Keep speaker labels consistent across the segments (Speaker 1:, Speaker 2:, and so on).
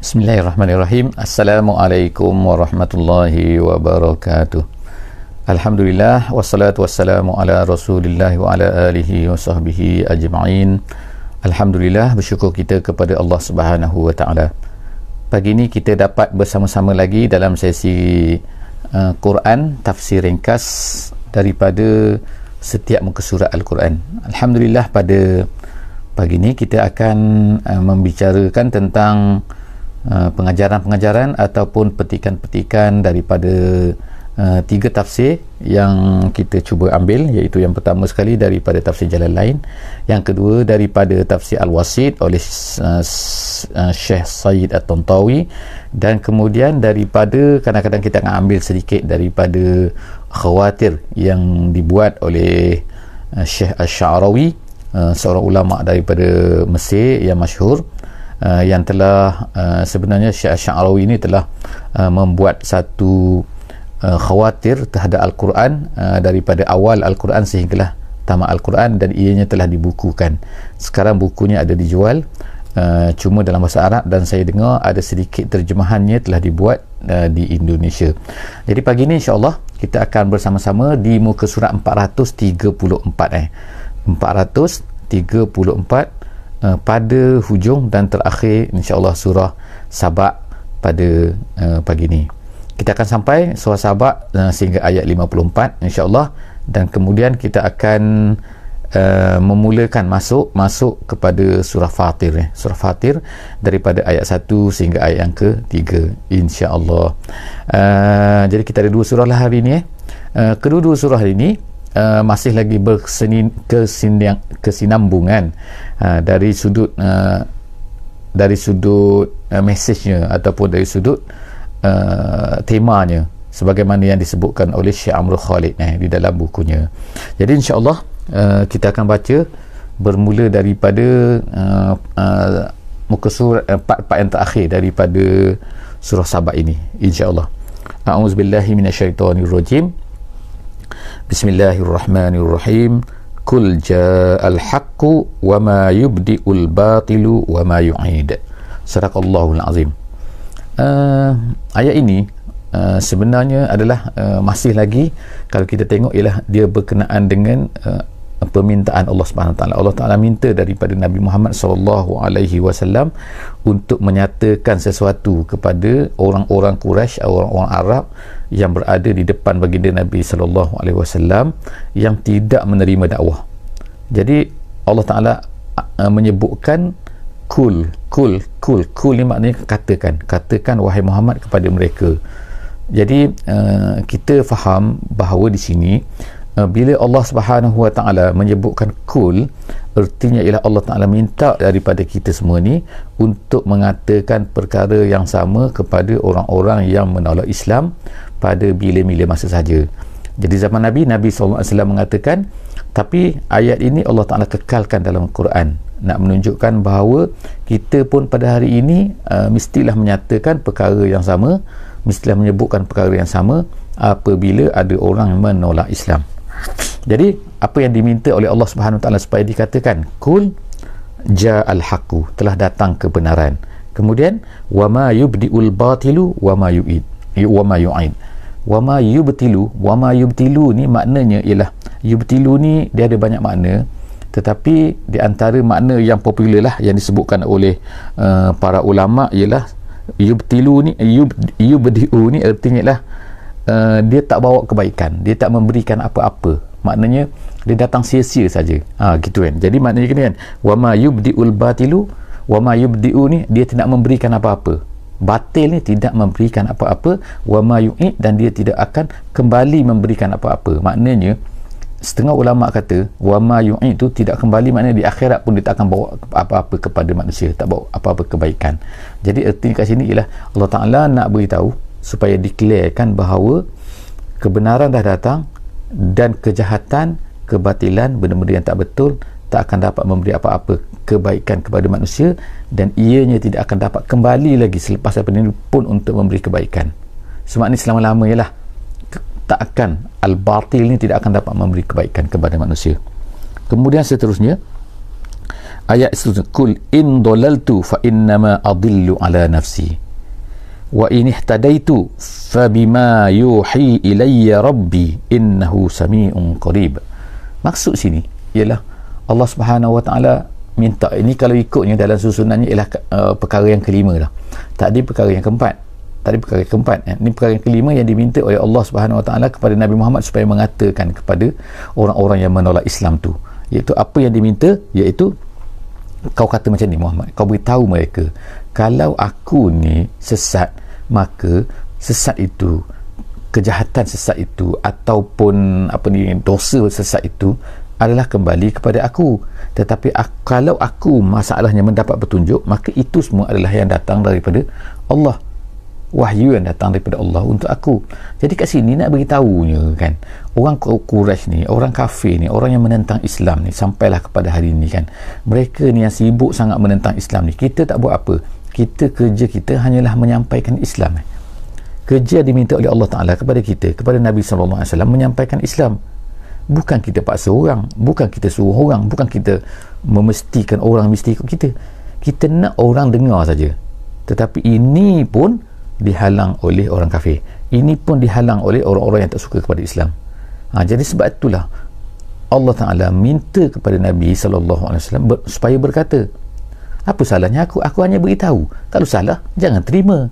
Speaker 1: Bismillahirrahmanirrahim. Assalamualaikum warahmatullahi wabarakatuh. Alhamdulillah wassalatu wassalamu ala Rasulillah wa ala alihi wa sahbihi ajma'in. Alhamdulillah bersyukur kita kepada Allah Subhanahu wa taala. Pagi ini kita dapat bersama-sama lagi dalam sesi uh, Quran tafsir ringkas daripada setiap muka surat Al-Quran. Alhamdulillah pada pagi ini kita akan uh, membicarakan tentang Uh, pengajaran-pengajaran ataupun petikan-petikan daripada uh, tiga tafsir yang kita cuba ambil iaitu yang pertama sekali daripada tafsir jalan lain yang kedua daripada tafsir Al-Wasid oleh uh, uh Syekh Said At-Tantawi dan kemudian daripada kadang-kadang kita akan ambil sedikit daripada khawatir yang dibuat oleh uh, Syekh Al-Sha'rawi uh, seorang ulama daripada Mesir yang masyhur uh, yang telah uh, sebenarnya Syekh Sya'alawi ini telah uh, membuat satu uh, khawatir terhadap Al-Quran uh, daripada awal Al-Quran sehinggalah tamat Al-Quran dan ianya telah dibukukan sekarang bukunya ada dijual uh, cuma dalam bahasa Arab dan saya dengar ada sedikit terjemahannya telah dibuat Uh, di Indonesia. Jadi pagi ini Insyaallah kita akan bersama-sama di muka surat 434 eh. 434 uh, pada hujung dan terakhir insyaAllah surah sabak pada uh, pagi ni kita akan sampai surah sabak uh, sehingga ayat 54 insyaAllah dan kemudian kita akan Uh, memulakan masuk masuk kepada surah Fatir eh. surah Fatir daripada ayat 1 sehingga ayat yang ke 3 insyaAllah uh, jadi kita ada dua surah lah hari ini. eh. Uh, kedua-dua surah hari ini uh, masih lagi berseni kesinian, kesinambungan uh, dari sudut uh, dari sudut uh, mesejnya ataupun dari sudut uh, temanya sebagaimana yang disebutkan oleh Syekh Amrul Khalid eh, di dalam bukunya jadi insyaAllah uh, kita akan baca bermula daripada uh, uh, muka surat uh, part-part yang terakhir daripada surah Sabah ini insyaAllah A'udzubillahiminasyaitanirrojim rajim Bismillahirrahmanirrahim. Kul الرحمن الرحيم كل جاء الحق وما يبدئ الباطل وما يعيد صدق uh, ayat ini Uh, sebenarnya adalah uh, masih lagi kalau kita tengok ialah dia berkenaan dengan uh, permintaan Allah Subhanahu taala. Allah taala minta daripada Nabi Muhammad sallallahu alaihi wasallam untuk menyatakan sesuatu kepada orang-orang Quraisy, orang-orang Arab yang berada di depan baginda Nabi sallallahu alaihi wasallam yang tidak menerima dakwah. Jadi Allah taala uh, menyebutkan kul kul kul kul ni maknanya katakan katakan wahai Muhammad kepada mereka. Jadi uh, kita faham bahawa di sini Eh, bila Allah Subhanahu Wa Taala menyebutkan kul ertinya ialah Allah Taala minta daripada kita semua ni untuk mengatakan perkara yang sama kepada orang-orang yang menolak Islam pada bila-bila masa saja jadi zaman Nabi Nabi SAW mengatakan tapi ayat ini Allah Taala kekalkan dalam Quran nak menunjukkan bahawa kita pun pada hari ini uh, mestilah menyatakan perkara yang sama mestilah menyebutkan perkara yang sama apabila ada orang menolak Islam jadi apa yang diminta oleh Allah Subhanahu Wa Taala supaya dikatakan kun ja al haqu telah datang kebenaran kemudian wa ma yubdiul batilu wa ma yuid wa ma yuid yubtilu wa yubtilu ni maknanya ialah yubtilu ni dia ada banyak makna tetapi di antara makna yang popular lah yang disebutkan oleh uh, para ulama ialah yubtilu ni yub, yubdiu ni artinya ialah uh, dia tak bawa kebaikan dia tak memberikan apa-apa maknanya dia datang sia-sia saja ha gitu kan jadi maknanya gini kan wama yubdiul batilu wama yubdiu ni dia tidak memberikan apa-apa batil ni tidak memberikan apa-apa wama yu'id dan dia tidak akan kembali memberikan apa-apa maknanya setengah ulama kata wama yu'id tu tidak kembali maknanya di akhirat pun dia tak akan bawa apa-apa kepada manusia tak bawa apa-apa kebaikan jadi erti kat sini ialah Allah Ta'ala nak beritahu supaya diklarkan bahawa kebenaran dah datang dan kejahatan, kebatilan, benda-benda yang tak betul tak akan dapat memberi apa-apa kebaikan kepada manusia dan ianya tidak akan dapat kembali lagi selepas daripada ini pun untuk memberi kebaikan. Semakni selama-lamanya lah tak akan al-batil ni tidak akan dapat memberi kebaikan kepada manusia. Kemudian seterusnya ayat seterusnya kul in dolaltu fa innama adillu ala nafsi wa ini ihtadaitu fa bima yuhi ilayya rabbi innahu sami'un qarib maksud sini ialah Allah Subhanahu wa taala minta ini kalau ikutnya dalam susunannya ialah uh, perkara yang kelima lah tadi perkara yang keempat tadi perkara yang keempat eh. ini perkara yang kelima yang diminta oleh Allah Subhanahu wa taala kepada Nabi Muhammad supaya mengatakan kepada orang-orang yang menolak Islam tu iaitu apa yang diminta iaitu kau kata macam ni Muhammad kau beritahu mereka kalau aku ni sesat maka sesat itu kejahatan sesat itu ataupun apa ni dosa sesat itu adalah kembali kepada aku tetapi aku, kalau aku masalahnya mendapat petunjuk maka itu semua adalah yang datang daripada Allah wahyu yang datang daripada Allah untuk aku jadi kat sini nak beritahunya kan orang Quraisy ni orang kafir ni orang yang menentang Islam ni sampailah kepada hari ni kan mereka ni yang sibuk sangat menentang Islam ni kita tak buat apa kita kerja kita hanyalah menyampaikan Islam eh. kerja diminta oleh Allah Ta'ala kepada kita kepada Nabi SAW menyampaikan Islam bukan kita paksa orang bukan kita suruh orang bukan kita memestikan orang mesti ikut kita kita nak orang dengar saja tetapi ini pun dihalang oleh orang kafir ini pun dihalang oleh orang-orang yang tak suka kepada Islam ha, jadi sebab itulah Allah Ta'ala minta kepada Nabi SAW ber, supaya berkata apa salahnya aku aku hanya beritahu kalau salah jangan terima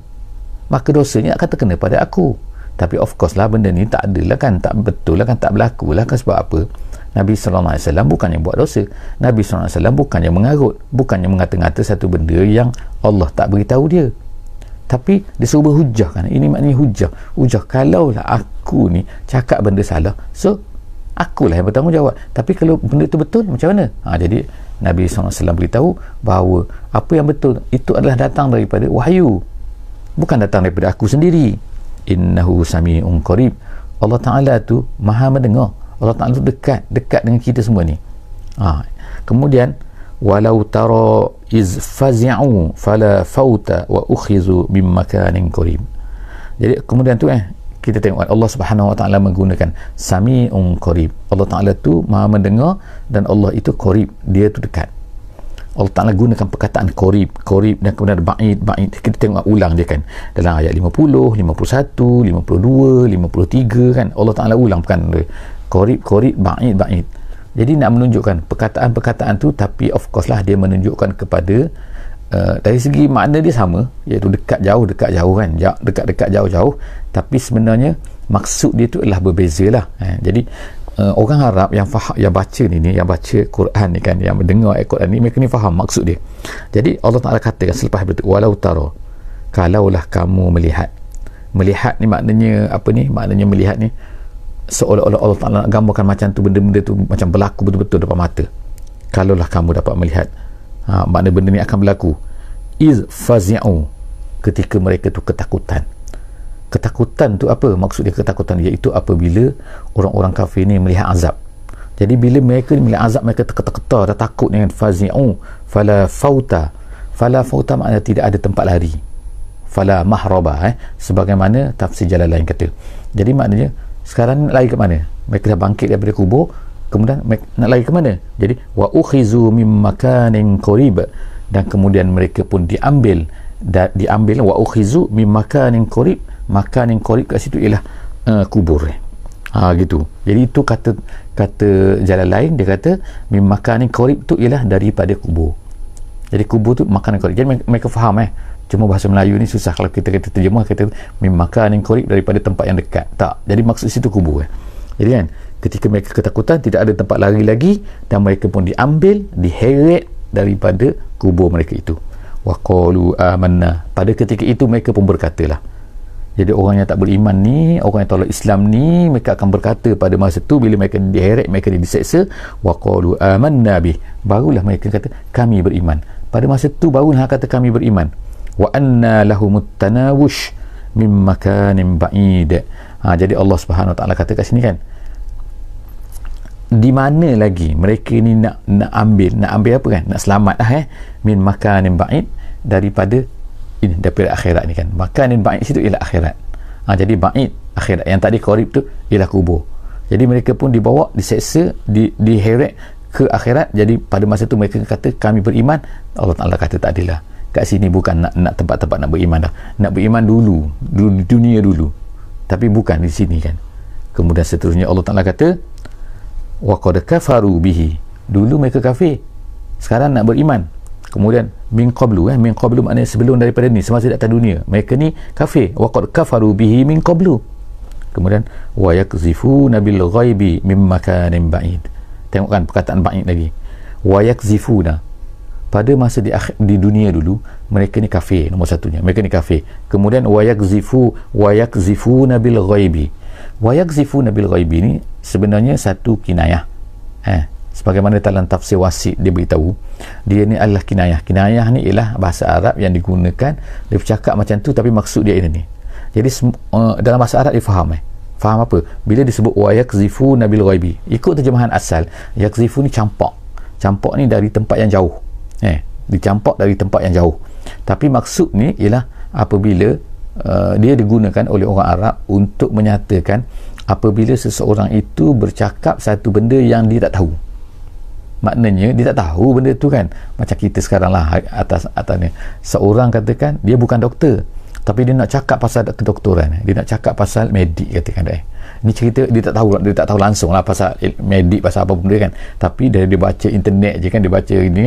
Speaker 1: maka dosanya akan terkena pada aku tapi of course lah benda ni tak ada lah kan tak betul lah kan tak berlaku lah kan sebab apa Nabi SAW bukannya buat dosa Nabi SAW bukannya yang mengarut bukan mengata-ngata satu benda yang Allah tak beritahu dia tapi dia suruh berhujah kan ini maknanya hujah hujah kalaulah aku ni cakap benda salah so akulah yang bertanggungjawab tapi kalau benda itu betul macam mana ha, jadi Nabi SAW beritahu bahawa apa yang betul itu adalah datang daripada wahyu bukan datang daripada aku sendiri innahu sami'un qarib Allah Ta'ala tu maha mendengar Allah Ta'ala tu dekat dekat dengan kita semua ni ha. kemudian walau tara iz fazi'u fala fauta wa ukhizu min makanin qarib jadi kemudian tu eh kita tengok kan, Allah Subhanahu Wa Taala menggunakan sami'un qarib. Allah Taala tu Maha mendengar dan Allah itu qarib, dia tu dekat. Allah Ta'ala gunakan perkataan korib korib dan kemudian ba'id ba'id kita tengok ulang dia kan dalam ayat 50 51 52 53 kan Allah Ta'ala ulang kan korib korib ba'id ba'id jadi nak menunjukkan perkataan-perkataan tu tapi of course lah dia menunjukkan kepada Eh, dari segi makna dia sama iaitu dekat jauh dekat jauh kan dekat dekat jauh jauh tapi sebenarnya maksud dia tu adalah berbeza lah eh, jadi uh, orang Arab yang faham yang baca ni, ni yang baca Quran ni kan yang mendengar ayat Quran ni mereka ni faham maksud dia jadi Allah Ta'ala katakan selepas itu walau taro kalaulah kamu melihat melihat ni maknanya apa ni maknanya melihat ni seolah-olah Allah Ta'ala gambarkan macam tu benda-benda tu macam berlaku betul-betul depan mata kalaulah kamu dapat melihat ha, makna benda ni akan berlaku iz fazi'u ketika mereka tu ketakutan ketakutan tu apa maksudnya ketakutan iaitu apabila orang-orang kafir ni melihat azab jadi bila mereka ni melihat azab mereka terketak-ketak dah takut dengan fazi'u fala fauta fala fauta maknanya tidak ada tempat lari fala mahraba eh sebagaimana tafsir jalan lain kata jadi maknanya sekarang ni lari ke mana mereka dah bangkit daripada kubur kemudian nak lari ke mana jadi wa ukhizu mim makanin qarib dan kemudian mereka pun diambil da, diambil wa ukhizu mim makanin qarib makanin qarib kat situ ialah uh, kubur ha gitu jadi itu kata kata jalan lain dia kata mim makanin qarib tu ialah daripada kubur jadi kubur tu makanan qarib jadi mereka faham eh cuma bahasa Melayu ni susah kalau kita kata terjemah kata mim makanin qarib daripada tempat yang dekat tak jadi maksud situ kubur eh? jadi kan ketika mereka ketakutan tidak ada tempat lari lagi dan mereka pun diambil diheret daripada kubur mereka itu waqalu amanna pada ketika itu mereka pun berkatalah jadi orang yang tak beriman ni orang yang tolak Islam ni mereka akan berkata pada masa tu bila mereka diheret mereka diseksa waqalu amanna bih barulah mereka kata kami beriman pada masa tu barulah kata kami beriman wa anna lahumut tanawush mim makanin Ha, jadi Allah Subhanahu Taala kata kat sini kan. Di mana lagi mereka ni nak nak ambil nak ambil apa kan? Nak selamat lah eh min makanin ba'id daripada ini daripada akhirat ni kan. Makanin ba'id situ ialah akhirat. Ha, jadi ba'id akhirat yang tadi korib tu ialah kubur. Jadi mereka pun dibawa diseksa di diheret ke akhirat jadi pada masa tu mereka kata kami beriman Allah Taala kata tak adillah kat sini bukan nak tempat-tempat nak beriman dah nak beriman dulu dunia dulu tapi bukan di sini kan kemudian seterusnya Allah Ta'ala kata wa faru bihi dulu mereka kafir sekarang nak beriman kemudian min qablu eh min qablu maknanya sebelum daripada ni semasa di atas dunia mereka ni kafir wa qad kafaru bihi min qablu kemudian wa yakzifuna bil ghaibi mim makanin ba'id tengokkan perkataan ba'id lagi wa dah pada masa di, akh- di dunia dulu mereka ni kafir nombor satunya mereka ni kafir kemudian wayak zifu wayak zifu nabil ghaibi wayak zifu nabil ghaibi ni sebenarnya satu kinayah eh sebagaimana dalam tafsir wasit dia beritahu dia ni adalah kinayah kinayah ni ialah bahasa Arab yang digunakan dia bercakap macam tu tapi maksud dia ini jadi uh, dalam bahasa Arab dia faham eh faham apa bila disebut wayak zifu nabil ghaibi ikut terjemahan asal yak zifu ni campak campak ni dari tempat yang jauh eh dicampak dari tempat yang jauh tapi maksud ni ialah apabila uh, dia digunakan oleh orang Arab untuk menyatakan apabila seseorang itu bercakap satu benda yang dia tak tahu maknanya dia tak tahu benda tu kan macam kita sekarang lah atas atasnya seorang katakan dia bukan doktor tapi dia nak cakap pasal kedoktoran dia nak cakap pasal medik katakan dia ni cerita dia tak tahu dia tak tahu langsung lah pasal medik pasal apa benda kan tapi dari dia baca internet je kan dia baca ini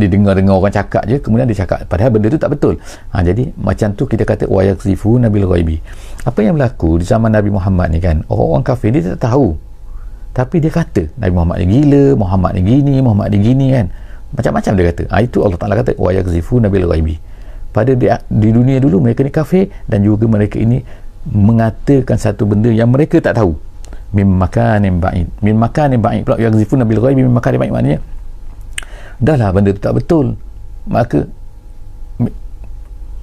Speaker 1: dia dengar dengar orang cakap je kemudian dia cakap padahal benda tu tak betul ha, jadi macam tu kita kata wa yakzifu nabil ghaibi apa yang berlaku di zaman Nabi Muhammad ni kan orang-orang kafir dia tak tahu tapi dia kata Nabi Muhammad ni gila Muhammad ni gini Muhammad ni gini kan macam-macam dia kata ha, itu Allah Ta'ala kata wa yakzifu nabil ghaibi pada di, di dunia dulu mereka ni kafir dan juga mereka ini mengatakan satu benda yang mereka tak tahu min makanin ba'id min makanin ba'id pula yang zifu nabil ghaibi min makanin ba'id maknanya dahlah benda tu tak betul maka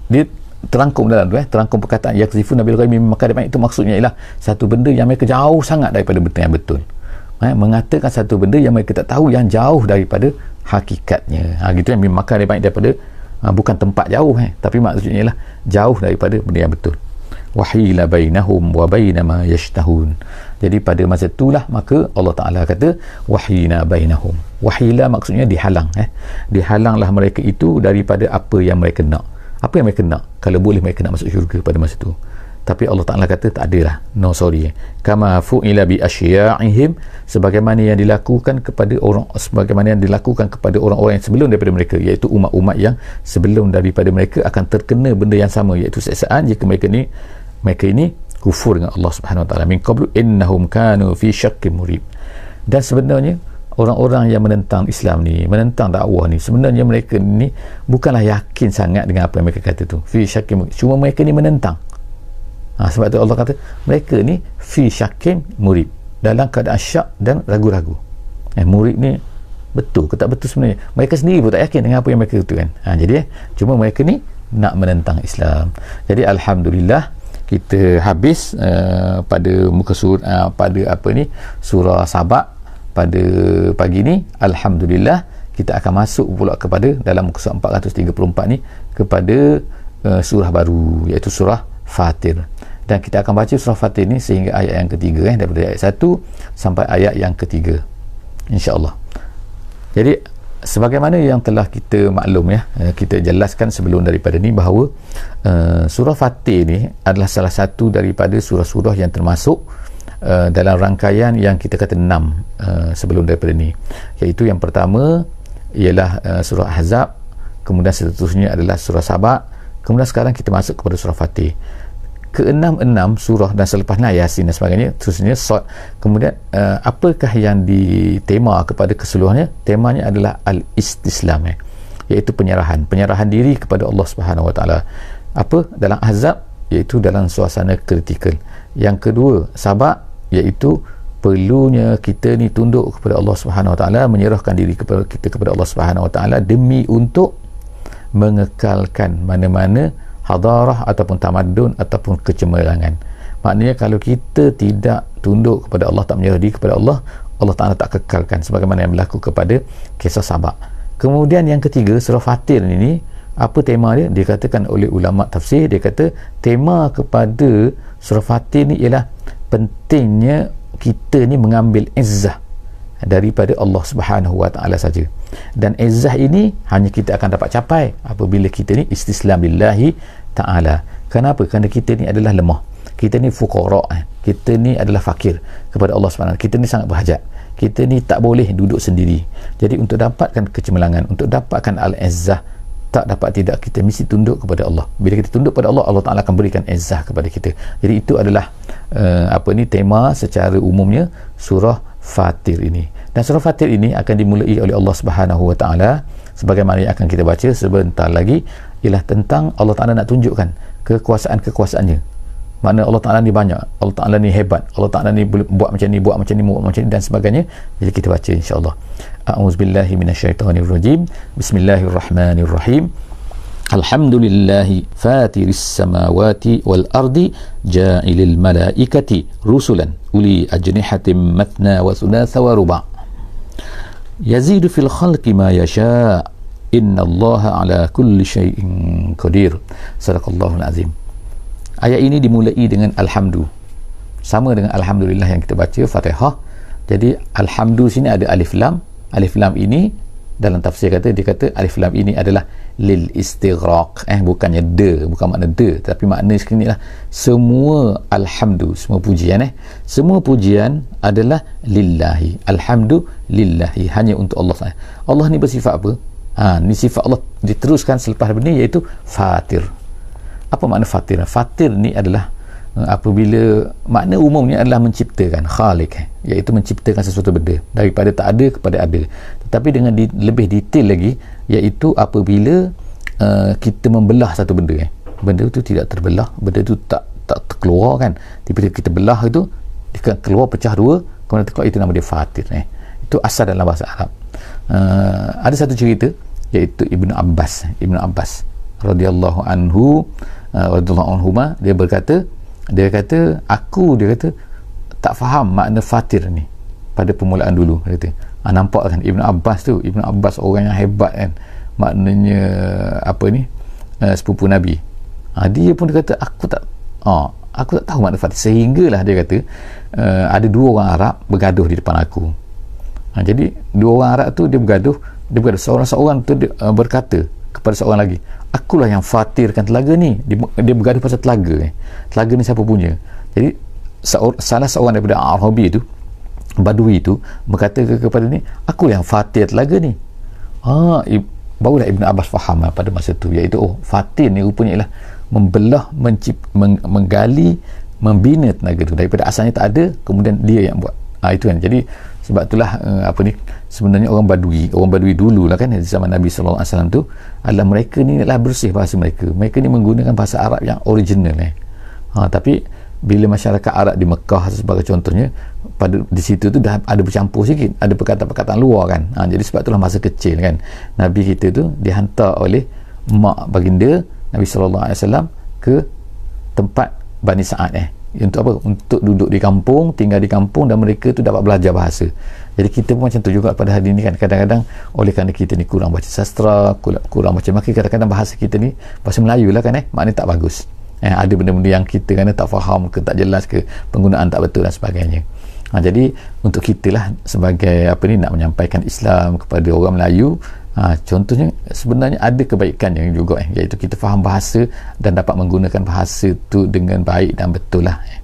Speaker 1: dia terangkum dalam tu eh terangkum perkataan ya kazifu nabil ghaibi maka dia itu maksudnya ialah satu benda yang mereka jauh sangat daripada benda yang betul eh, mengatakan satu benda yang mereka tak tahu yang jauh daripada hakikatnya ha, gitu yang eh, maka dia daripada ha, bukan tempat jauh eh tapi maksudnya ialah jauh daripada benda yang betul wahila bainahum wa bainama yashtahun jadi pada masa itulah maka Allah Ta'ala kata wahina bainahum wahila maksudnya dihalang eh? dihalanglah mereka itu daripada apa yang mereka nak apa yang mereka nak kalau boleh mereka nak masuk syurga pada masa itu tapi Allah Ta'ala kata tak adalah no sorry kama fu'ila bi asyia'ihim sebagaimana yang dilakukan kepada orang sebagaimana yang dilakukan kepada orang-orang yang sebelum daripada mereka iaitu umat-umat yang sebelum daripada mereka akan terkena benda yang sama iaitu seksaan jika mereka ni mereka ini kufur dengan Allah Subhanahu Wa Taala min qablu innahum kanu fi syakkin murib dan sebenarnya orang-orang yang menentang Islam ni menentang dakwah ni sebenarnya mereka ni bukanlah yakin sangat dengan apa yang mereka kata tu fi syakkin cuma mereka ni menentang ha, sebab tu Allah kata mereka ni fi syakkin murib dalam keadaan syak dan ragu-ragu eh, murid ni betul ke tak betul sebenarnya mereka sendiri pun tak yakin dengan apa yang mereka kata kan ha, jadi eh, cuma mereka ni nak menentang Islam jadi Alhamdulillah kita habis uh, pada muka surah eh, uh, pada apa ni surah sabak pada pagi ni Alhamdulillah kita akan masuk pula kepada dalam muka surat 434 ni kepada uh, surah baru iaitu surah Fatir dan kita akan baca surah Fatir ni sehingga ayat yang ketiga eh, daripada ayat 1 sampai ayat yang ketiga insyaAllah jadi sebagaimana yang telah kita maklum ya eh, kita jelaskan sebelum daripada ni bahawa uh, surah Fatih ni adalah salah satu daripada surah-surah yang termasuk uh, dalam rangkaian yang kita kata enam uh, sebelum daripada ni iaitu yang pertama ialah uh, surah Ahzab kemudian seterusnya adalah surah Sabak kemudian sekarang kita masuk kepada surah Fatih keenam-enam surah dan selepasnya Yasin dan sebagainya Terusnya, sort kemudian uh, apakah yang ditema kepada keseluruhannya temanya adalah al-istislam eh? iaitu penyerahan penyerahan diri kepada Allah Subhanahu Wa apa dalam azab iaitu dalam suasana kritikal yang kedua sabak iaitu perlunya kita ni tunduk kepada Allah Subhanahu Wa menyerahkan diri kepada kita kepada Allah Subhanahu Wa demi untuk mengekalkan mana-mana hadarah ataupun tamadun ataupun kecemerlangan maknanya kalau kita tidak tunduk kepada Allah tak menyerah diri kepada Allah Allah Ta'ala tak kekalkan sebagaimana yang berlaku kepada kisah sahabat kemudian yang ketiga surah Fatir ini apa tema dia? dikatakan oleh ulama tafsir dia kata tema kepada surah Fatir ni ialah pentingnya kita ni mengambil izzah daripada Allah Subhanahu Wa Taala saja. Dan izzah ini hanya kita akan dapat capai apabila kita ni istislam lillahi taala. Kenapa? Kerana kita ni adalah lemah. Kita ni fuqara. Eh. Kita ni adalah fakir kepada Allah Subhanahu. Kita ni sangat berhajat. Kita ni tak boleh duduk sendiri. Jadi untuk dapatkan kecemerlangan, untuk dapatkan al-izzah tak dapat tidak kita mesti tunduk kepada Allah. Bila kita tunduk kepada Allah, Allah Taala akan berikan izzah kepada kita. Jadi itu adalah uh, apa ni tema secara umumnya surah fatir ini dan surah fatir ini akan dimulai oleh Allah Subhanahu Wa Taala sebagaimana yang akan kita baca sebentar lagi ialah tentang Allah Taala nak tunjukkan kekuasaan-kekuasaannya mana Allah Ta'ala ni banyak Allah Ta'ala ni hebat Allah Ta'ala ni boleh buat macam ni buat macam ni buat macam ni dan sebagainya jadi kita baca insyaAllah A'udzubillahiminasyaitanirrojim Bismillahirrahmanirrahim Bismillahirrahmanirrahim Alhamdulillahi fatiris samawati wal ardi ja'ilil malaikati rusulan uli ajnihatim matna wa sunatha wa ruba' yazidu fil khalqi ma yasha' inna allaha ala kulli shay'in qadir sadaqallahul azim ayat ini dimulai dengan alhamdu sama dengan alhamdulillah yang kita baca fatihah jadi alhamdu sini ada alif lam alif lam ini dalam tafsir kata dia kata alif lam ini adalah lil istighraq eh bukannya de bukan makna de tapi makna sekini lah semua alhamdu semua pujian eh semua pujian adalah lillahi alhamdu lillahi hanya untuk Allah sahaja. Allah ni bersifat apa ha ni sifat Allah diteruskan selepas benda iaitu fatir apa makna fatir fatir ni adalah apabila makna umumnya adalah menciptakan khalik eh, iaitu menciptakan sesuatu benda daripada tak ada kepada ada tetapi dengan di, lebih detail lagi iaitu apabila uh, kita membelah satu benda eh. benda itu tidak terbelah benda itu tak tak terkeluar kan Tapi kita belah itu dia keluar pecah dua kemudian terkeluar itu nama dia fatir eh. itu asal dalam bahasa Arab uh, ada satu cerita iaitu Ibn Abbas Ibn Abbas radhiyallahu anhu uh, radhiyallahu anhumah, dia berkata dia kata aku dia kata tak faham makna fatir ni pada permulaan dulu dia kata ha, nampak kan Ibn Abbas tu Ibn Abbas orang yang hebat kan maknanya apa ni uh, sepupu Nabi ha, dia pun dia kata aku tak ha, aku tak tahu makna fatir sehinggalah dia kata uh, ada dua orang Arab bergaduh di depan aku ha, jadi dua orang Arab tu dia bergaduh dia bergaduh seorang-seorang tu dia, uh, berkata kepada seorang lagi akulah yang fatirkan telaga ni dia, dia bergaduh pasal telaga ni telaga ni siapa punya jadi salah seorang daripada Al Hobi tu Badui itu berkata kepada ni aku yang fatir telaga ni ah, i- barulah Ibn Abbas faham lah pada masa tu iaitu oh fatir ni rupanya ialah membelah mencip, meng- menggali membina tenaga tu daripada asalnya tak ada kemudian dia yang buat ah, itu kan jadi sebab itulah uh, apa ni sebenarnya orang badui orang badui dulu lah kan di zaman Nabi SAW tu adalah mereka ni lah bersih bahasa mereka mereka ni menggunakan bahasa Arab yang original eh ha, tapi bila masyarakat Arab di Mekah sebagai contohnya pada di situ tu dah ada bercampur sikit ada perkataan-perkataan luar kan ha, jadi sebab itulah masa kecil kan Nabi kita tu dihantar oleh mak baginda Nabi SAW ke tempat Bani Sa'ad eh untuk apa untuk duduk di kampung tinggal di kampung dan mereka tu dapat belajar bahasa jadi kita pun macam tu juga pada hari ini kan kadang-kadang oleh kerana kita ni kurang baca sastra kurang macam maka kadang-kadang bahasa kita ni bahasa Melayu lah kan eh maknanya tak bagus eh, ada benda-benda yang kita kan eh, tak faham ke tak jelas ke penggunaan tak betul dan sebagainya ha, jadi untuk kita lah sebagai apa ni nak menyampaikan Islam kepada orang Melayu Ha, contohnya sebenarnya ada kebaikan yang juga eh, iaitu kita faham bahasa dan dapat menggunakan bahasa tu dengan baik dan betul lah eh.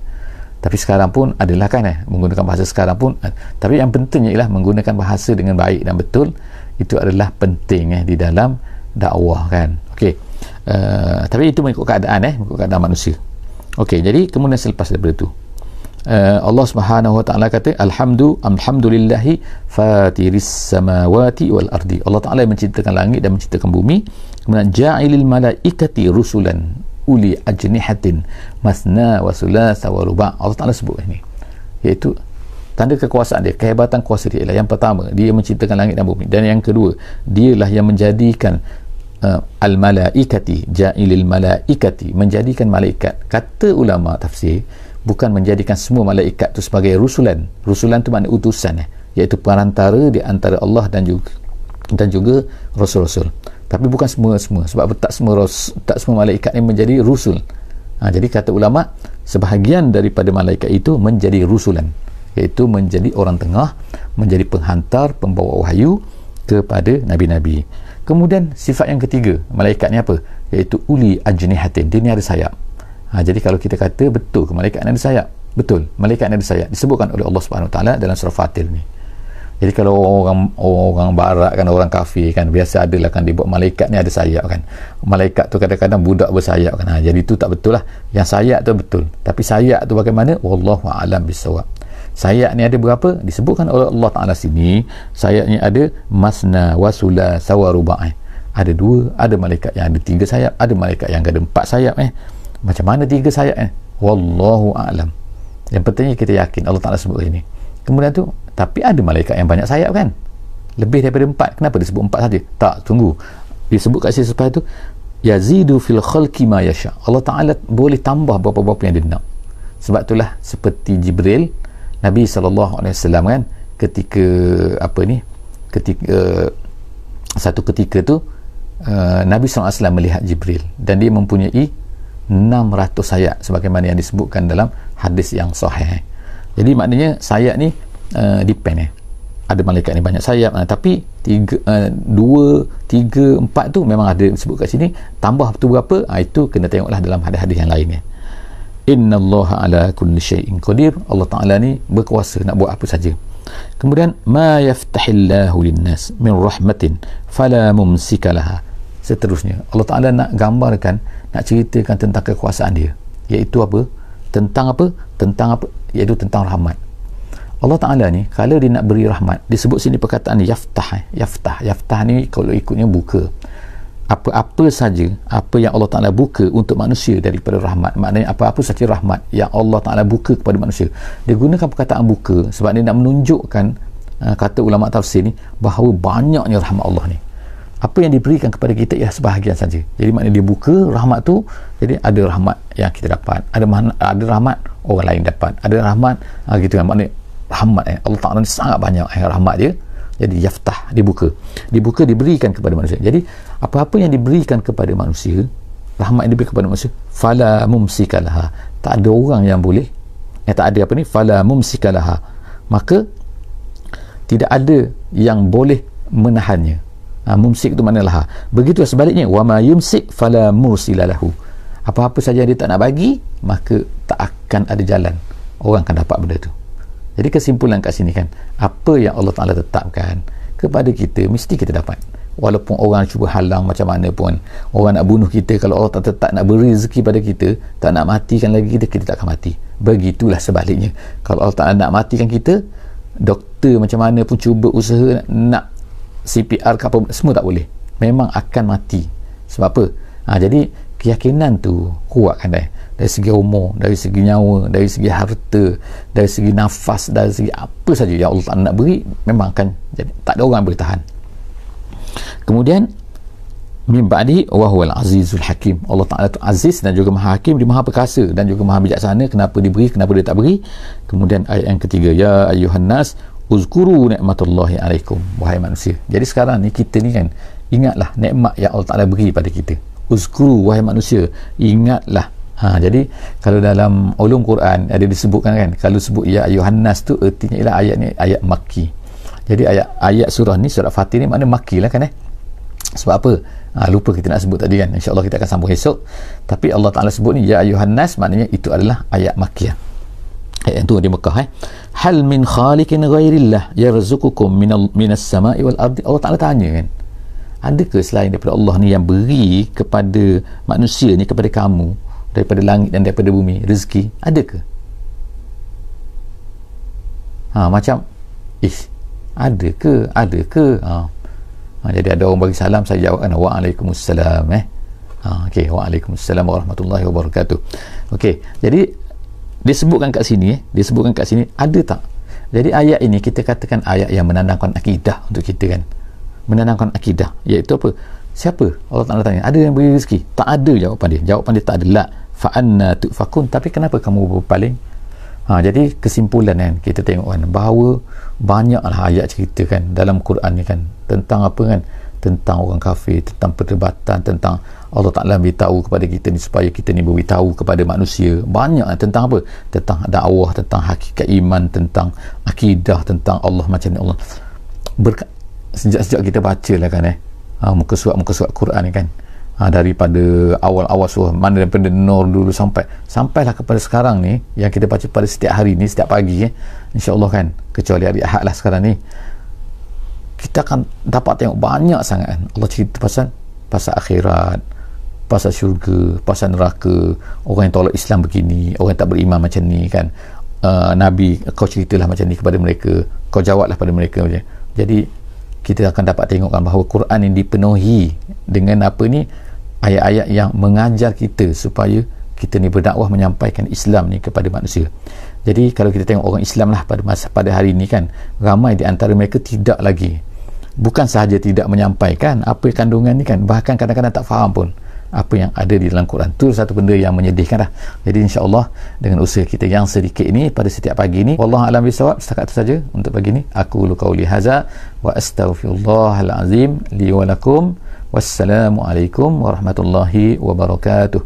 Speaker 1: tapi sekarang pun adalah kan eh, menggunakan bahasa sekarang pun eh. tapi yang pentingnya ialah menggunakan bahasa dengan baik dan betul itu adalah penting eh, di dalam dakwah kan okay. uh, eh, tapi itu mengikut keadaan eh, mengikut keadaan manusia Okey, jadi kemudian selepas daripada itu Eh, Allah Subhanahu wa taala kata alhamdu alhamdulillahi fatiris samawati wal ardi Allah taala menciptakan langit dan menciptakan bumi kemudian ja'ilil malaikati rusulan uli ajnihatin masna wa sulasa wa ruba Allah taala sebut ini iaitu tanda kekuasaan dia kehebatan kuasa dia ialah yang pertama dia menciptakan langit dan bumi dan yang kedua dialah yang menjadikan uh, eh, al malaikati ja'ilil malaikati menjadikan malaikat kata ulama tafsir bukan menjadikan semua malaikat itu sebagai rusulan rusulan itu makna utusan eh? iaitu perantara di antara Allah dan juga dan juga rasul-rasul tapi bukan semua-semua sebab tak semua ras, tak semua malaikat ini menjadi rusul ha, jadi kata ulama sebahagian daripada malaikat itu menjadi rusulan iaitu menjadi orang tengah menjadi penghantar pembawa wahyu kepada nabi-nabi kemudian sifat yang ketiga malaikat ni apa iaitu uli ajnihatin dia ni ada sayap Ha, jadi kalau kita kata betul ke malaikat ada sayap? Betul. Malaikat ada sayap. Disebutkan oleh Allah Subhanahu Taala dalam surah Fatil ni. Jadi kalau orang orang barat kan orang kafir kan biasa adalah kan dibuat malaikat ni ada sayap kan. Malaikat tu kadang-kadang budak bersayap kan. Ha, jadi tu tak betul lah. Yang sayap tu betul. Tapi sayap tu bagaimana? Wallahu a'lam bisawab. Sayap ni ada berapa? Disebutkan oleh Allah Taala sini, sayap ni ada masna wasula sawaruba'i. Ada dua, ada malaikat yang ada tiga sayap, ada malaikat yang ada empat sayap eh macam mana tiga sayat eh wallahu alam yang pentingnya kita yakin Allah Taala sebut ini kemudian tu tapi ada malaikat yang banyak sayap kan lebih daripada empat kenapa disebut empat saja tak tunggu disebut sebut kat sini sepatutnya tu yazidu fil khalqi ma yasha Allah Taala boleh tambah berapa-berapa yang dia nak sebab itulah seperti Jibril Nabi sallallahu alaihi wasallam kan ketika apa ni ketika eh, satu ketika tu eh, Nabi sallallahu alaihi wasallam melihat Jibril dan dia mempunyai 600 ayat sebagaimana yang disebutkan dalam hadis yang sahih. Jadi maknanya sayap ni uh, depend eh. Ada malaikat ni banyak sayap uh, eh, tapi 3 uh, 2 3 4 tu memang ada disebut kat sini. Tambah tu berapa? Uh, itu kena tengoklah dalam hadis-hadis yang lainnya. Eh. Inna Allah ala kulli shayin qadir. Allah Taala ni berkuasa nak buat apa saja. Kemudian ma yaftahillahu nas min rahmatin fala mumsikalaha. laha seterusnya Allah Ta'ala nak gambarkan nak ceritakan tentang kekuasaan dia iaitu apa tentang apa tentang apa iaitu tentang rahmat Allah Ta'ala ni kalau dia nak beri rahmat disebut sini perkataan yaftah eh? yaftah yaftah ni kalau ikutnya buka apa-apa saja apa yang Allah Ta'ala buka untuk manusia daripada rahmat maknanya apa-apa saja rahmat yang Allah Ta'ala buka kepada manusia dia gunakan perkataan buka sebab dia nak menunjukkan eh, kata ulama tafsir ni bahawa banyaknya rahmat Allah ni apa yang diberikan kepada kita ialah sebahagian saja. Jadi makna dia buka rahmat tu, jadi ada rahmat yang kita dapat. Ada mana, ada rahmat orang lain dapat. Ada rahmat ha, gitu kan. Maknanya rahmat eh. Allah Taala ni sangat banyak eh, rahmat dia. Jadi yaftah dibuka. Dibuka diberikan kepada manusia. Jadi apa-apa yang diberikan kepada manusia, rahmat yang diberikan kepada manusia, fala mumsikalah. Tak ada orang yang boleh eh tak ada apa ni fala mumsikalah. Maka tidak ada yang boleh menahannya ha, mumsik tu mana lah? begitu sebaliknya wa ma yumsik fala mursilalahu apa-apa saja yang dia tak nak bagi maka tak akan ada jalan orang akan dapat benda tu jadi kesimpulan kat sini kan apa yang Allah Ta'ala tetapkan kepada kita mesti kita dapat walaupun orang cuba halang macam mana pun orang nak bunuh kita kalau Allah tak tetap nak beri rezeki pada kita tak nak matikan lagi kita kita tak akan mati begitulah sebaliknya kalau Allah tak nak matikan kita doktor macam mana pun cuba usaha nak, nak CPR ke apa semua tak boleh memang akan mati sebab apa ha, jadi keyakinan tu kuat kan dah dari segi umur dari segi nyawa dari segi harta dari segi nafas dari segi apa saja yang Allah nak beri memang akan jadi tak ada orang yang boleh tahan kemudian min ba'di wa huwal azizul hakim Allah Ta'ala tu aziz dan juga maha hakim dia maha perkasa dan juga maha bijaksana kenapa diberi kenapa dia tak beri kemudian ayat yang ketiga ya ayuhan nas uzkuru ni'matullahi alaikum wahai manusia jadi sekarang ni kita ni kan ingatlah nikmat yang Allah Ta'ala beri pada kita uzkuru wahai manusia ingatlah ha, jadi kalau dalam ulum Quran ada disebutkan kan kalau sebut ya ayuhannas tu artinya ialah ayat ni ayat makki jadi ayat ayat surah ni surah fatih ni makna makki lah kan eh sebab apa ha, lupa kita nak sebut tadi kan insyaAllah kita akan sambung esok tapi Allah Ta'ala sebut ni ya ayuhannas maknanya itu adalah ayat makkiah ayat eh, yang tu di Mekah eh hal min khaliqin ghairillah yarzukukum min min as-sama'i wal ardi Allah Taala tanya kan ada ke selain daripada Allah ni yang beri kepada manusia ni kepada kamu daripada langit dan daripada bumi rezeki ada ke ha macam ish ada ke ada ke ha. ha jadi ada orang bagi salam saya jawab kan waalaikumussalam eh ha okey waalaikumussalam warahmatullahi wabarakatuh okey jadi disebutkan kat sini eh, disebutkan kat sini ada tak jadi ayat ini kita katakan ayat yang menandangkan akidah untuk kita kan menandangkan akidah iaitu apa siapa Allah Ta'ala tanya ada yang beri rezeki tak ada jawapan dia jawapan dia tak ada la fa'anna tu'fakun tapi kenapa kamu berpaling ha, jadi kesimpulan kan kita tengok kan bahawa banyaklah ayat cerita kan dalam Quran ni kan tentang apa kan tentang orang kafir tentang perdebatan tentang Allah Ta'ala beritahu kepada kita ni supaya kita ni beritahu kepada manusia banyak lah tentang apa tentang dakwah tentang hakikat iman tentang akidah tentang Allah macam ni Allah Berka- sejak-sejak kita baca lah kan eh ha, muka surat muka surat Quran ni kan ha, daripada awal-awal surah mana daripada Nur dulu sampai sampailah kepada sekarang ni yang kita baca pada setiap hari ni setiap pagi eh insyaAllah kan kecuali hari Ahad lah sekarang ni kita akan dapat tengok banyak sangat kan Allah cerita pasal pasal akhirat pasal syurga pasal neraka orang yang tolak Islam begini orang yang tak beriman macam ni kan uh, Nabi kau ceritalah macam ni kepada mereka kau jawablah pada mereka macam ni. jadi kita akan dapat tengokkan bahawa Quran ini dipenuhi dengan apa ni ayat-ayat yang mengajar kita supaya kita ni berdakwah menyampaikan Islam ni kepada manusia jadi kalau kita tengok orang Islam lah pada masa pada hari ini kan ramai di antara mereka tidak lagi bukan sahaja tidak menyampaikan apa kandungan ni kan bahkan kadang-kadang tak faham pun apa yang ada di dalam Quran tu satu benda yang menyedihkan lah jadi insyaAllah dengan usaha kita yang sedikit ni pada setiap pagi ni Wallahu alam bisawab setakat tu saja untuk pagi ni aku lukau lihaza wa astaghfirullahalazim liwalakum wassalamualaikum warahmatullahi wabarakatuh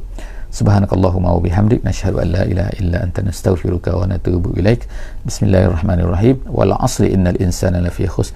Speaker 1: subhanakallahumma wa bihamdik nashhadu an la ilaha illa anta nastaghfiruka wa natubu ilaik bismillahirrahmanirrahim wal asri innal insana lafi khusr